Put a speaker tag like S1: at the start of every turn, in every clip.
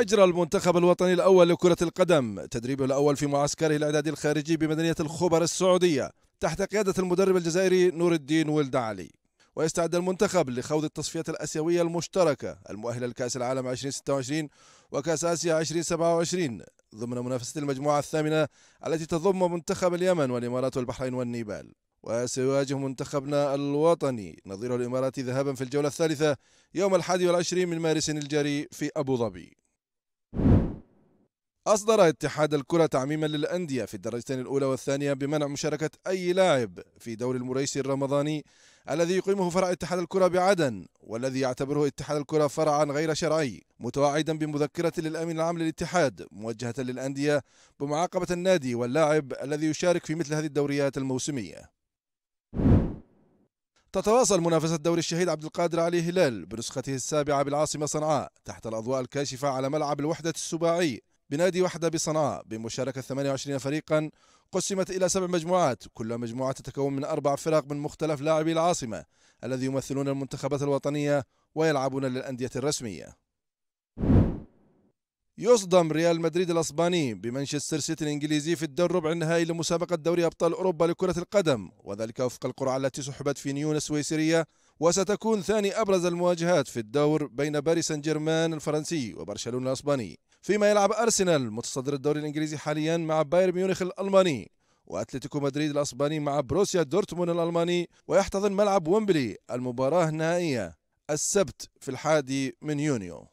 S1: أجرى المنتخب الوطني الأول لكرة القدم تدريبه الأول في معسكره الإعدادي الخارجي بمدينة الخبر السعودية تحت قيادة المدرب الجزائري نور الدين ولد علي ويستعد المنتخب لخوض التصفيات الآسيوية المشتركة المؤهلة لكأس العالم 2026 وكأس آسيا 2027 ضمن منافسة المجموعة الثامنة التي تضم منتخب اليمن والإمارات والبحرين والنيبال وسيواجه منتخبنا الوطني نظيره الإماراتي ذهابا في الجولة الثالثة يوم الحادي والعشرين من مارس الجاري في أبو ظبي أصدر اتحاد الكرة تعميما للأندية في الدرجتين الأولى والثانية بمنع مشاركة أي لاعب في دوري المريسي الرمضاني الذي يقيمه فرع اتحاد الكرة بعدن والذي يعتبره اتحاد الكرة فرعا غير شرعي متوعدا بمذكرة للأمين العام للاتحاد موجهة للأندية بمعاقبة النادي واللاعب الذي يشارك في مثل هذه الدوريات الموسمية تتواصل منافسة دوري الشهيد عبد القادر علي هلال بنسخته السابعة بالعاصمة صنعاء تحت الأضواء الكاشفة على ملعب الوحدة السباعي بنادي وحدة بصنعاء بمشاركة 28 فريقا قسمت إلى سبع مجموعات كل مجموعة تتكون من أربع فرق من مختلف لاعبي العاصمة الذي يمثلون المنتخبات الوطنية ويلعبون للأندية الرسمية يصدم ريال مدريد الاسباني بمانشستر سيتي الانجليزي في الدور ربع النهائي لمسابقه دوري ابطال اوروبا لكره القدم وذلك وفق القرعه التي سحبت في نيون السويسريه وستكون ثاني أبرز المواجهات في الدور بين باريس سان جيرمان الفرنسي وبرشلونة الأسباني فيما يلعب أرسنال متصدر الدوري الإنجليزي حاليا مع بايرن ميونخ الألماني واتلتيكو مدريد الاسباني مع بروسيا دورتموند الالماني ويحتضن ملعب ويمبلي المباراه النهائيه السبت في الحادي من يونيو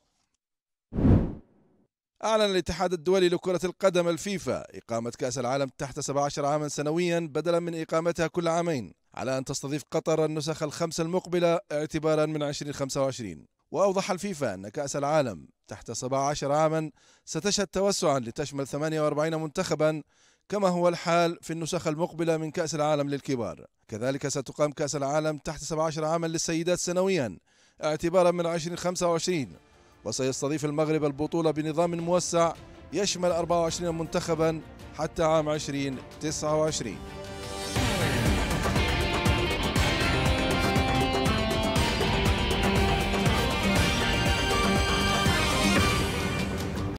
S1: أعلن الاتحاد الدولي لكرة القدم الفيفا إقامة كأس العالم تحت 17 عاما سنويا بدلا من إقامتها كل عامين على أن تستضيف قطر النسخ الخمسة المقبلة اعتبارا من 2025 وأوضح الفيفا أن كأس العالم تحت 17 عاما ستشهد توسعا لتشمل 48 منتخبا كما هو الحال في النسخ المقبلة من كأس العالم للكبار كذلك ستقام كأس العالم تحت 17 عاما للسيدات سنويا اعتبارا من 2025 وسيستضيف المغرب البطولة بنظام موسع يشمل 24 منتخبا حتى عام 2029